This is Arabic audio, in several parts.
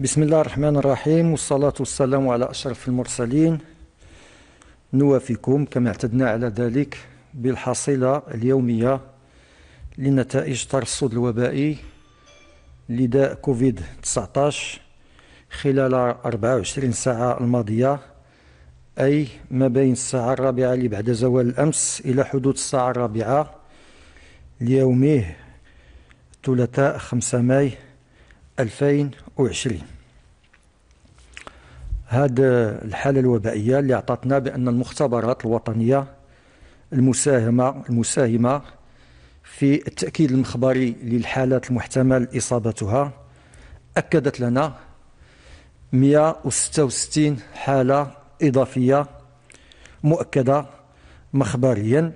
بسم الله الرحمن الرحيم والصلاة والسلام على أشرف المرسلين نوافيكم كما اعتدنا على ذلك بالحصيلة اليومية لنتائج الترصد الوبائي لداء كوفيد 19 خلال 24 ساعة الماضية أي ما بين الساعة الرابعة اللي بعد زوال الأمس إلى حدود الساعة الرابعة ليوميه الثلاثاء 5 ماي 2020 هاد الحالة الوبائية اللي أعطتنا بأن المختبرات الوطنية المساهمة المساهمة في التأكيد المخبري للحالات المحتمل إصابتها أكدت لنا 166 حالة إضافية مؤكدة مخبريا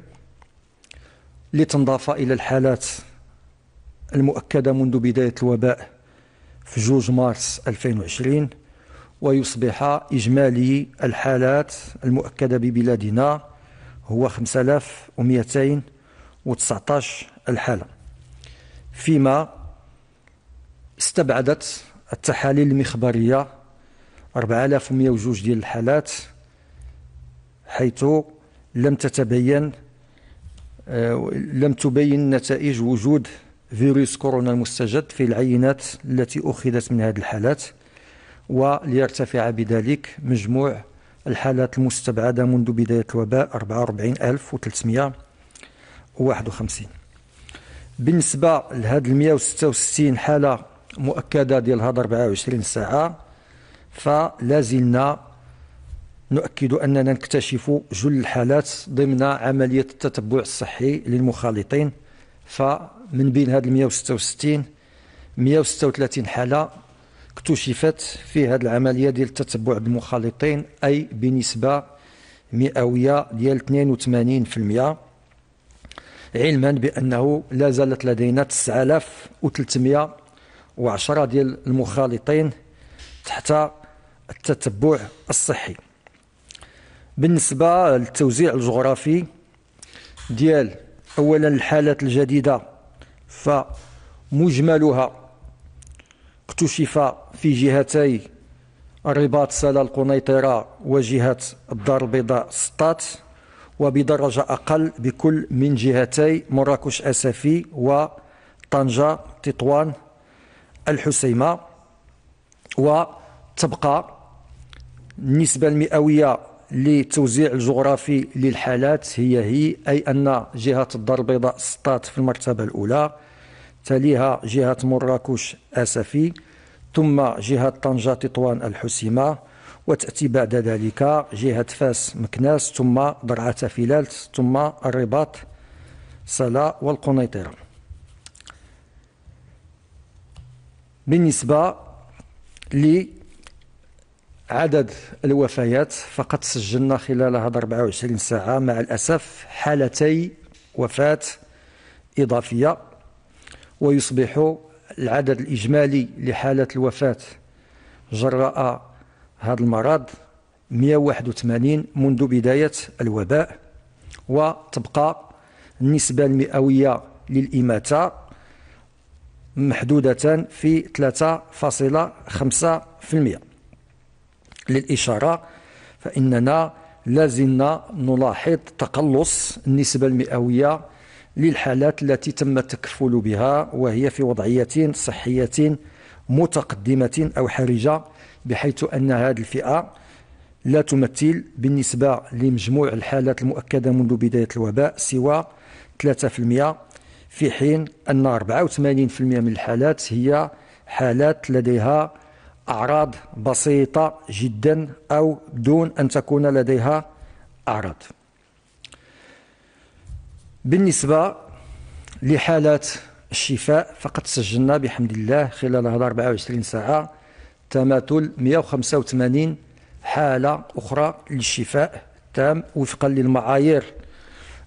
لتنضاف إلى الحالات المؤكدة منذ بداية الوباء في 2 مارس 2020 ويصبح إجمالي الحالات المؤكدة ببلادنا هو 5219 الحالة فيما استبعدت التحاليل المخبرية 4102 ديال الحالات حيث لم تتبين آه، لم تبين نتائج وجود فيروس كورونا المستجد في العينات التي أخذت من هذه الحالات وليرتفع بذلك مجموع الحالات المستبعدة منذ بداية الوباء 44351 بالنسبة لهاد 166 حالة مؤكدة ديال هذا 24 ساعة فلا زلنا نؤكد أننا نكتشف جل الحالات ضمن عملية التتبع الصحي للمخالطين فمن بين هذه 166 136 حالة اكتشفت في هذه العملية ديال التتبع بالمخالطين أي بنسبة مئوية ديال 82% علما بأنه لا زالت لدينا 9310 ديال المخالطين تحت التتبع الصحي بالنسبة للتوزيع الجغرافي ديال أولا الحالات الجديدة فمجملها اكتشف في جهتي الرباط سلا القنيطرة وجهة الدار البيضاء سطات وبدرجة أقل بكل من جهتي مراكش أسفي وطنجة تطوان الحسيمة وتبقى النسبة المئوية للتوزيع الجغرافي للحالات هي هي أي أن جهة الدار البيضاء سطات في المرتبة الأولى تليها جهة مراكش أسفي ثم جهة طنجة تطوان الحسيمة وتأتي بعد ذلك جهة فاس مكناس ثم درعة فلالت ثم الرباط سلا والقنيطرة بالنسبة ل عدد الوفيات فقد سجلنا خلال هذا 24 ساعة مع الأسف حالتي وفاة إضافية ويصبح العدد الإجمالي لحالات الوفاة جراء هذا المرض 181 منذ بداية الوباء وتبقى النسبة المئوية للإماتة محدودة في 3.5% للإشارة فإننا لازلنا نلاحظ تقلص النسبة المئوية للحالات التي تم التكفل بها وهي في وضعية صحية متقدمة أو حرجة بحيث أن هذه الفئة لا تمثل بالنسبة لمجموع الحالات المؤكدة منذ بداية الوباء سوى 3% في حين أن 84% من الحالات هي حالات لديها أعراض بسيطة جدا أو دون أن تكون لديها أعراض بالنسبة لحالات الشفاء فقد سجلنا بحمد الله خلال هذا 24 ساعة تماثل 185 حالة أخرى للشفاء التام وفقا للمعايير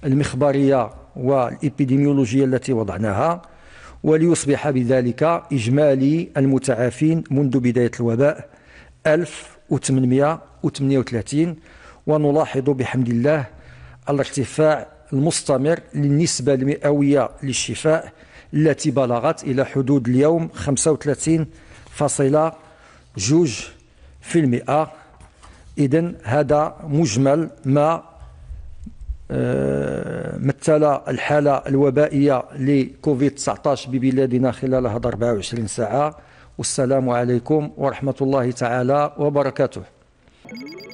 المخبرية والإبيديميولوجية التي وضعناها وليصبح بذلك إجمالي المتعافين منذ بداية الوباء 1838 ونلاحظ بحمد الله الارتفاع المستمر للنسبة المئوية للشفاء التي بلغت إلى حدود اليوم 35.2% إذا هذا مجمل ما آه، مثل الحالة الوبائية لكوفيد 19 ببلادنا خلال هذا 24 ساعة والسلام عليكم ورحمة الله تعالى وبركاته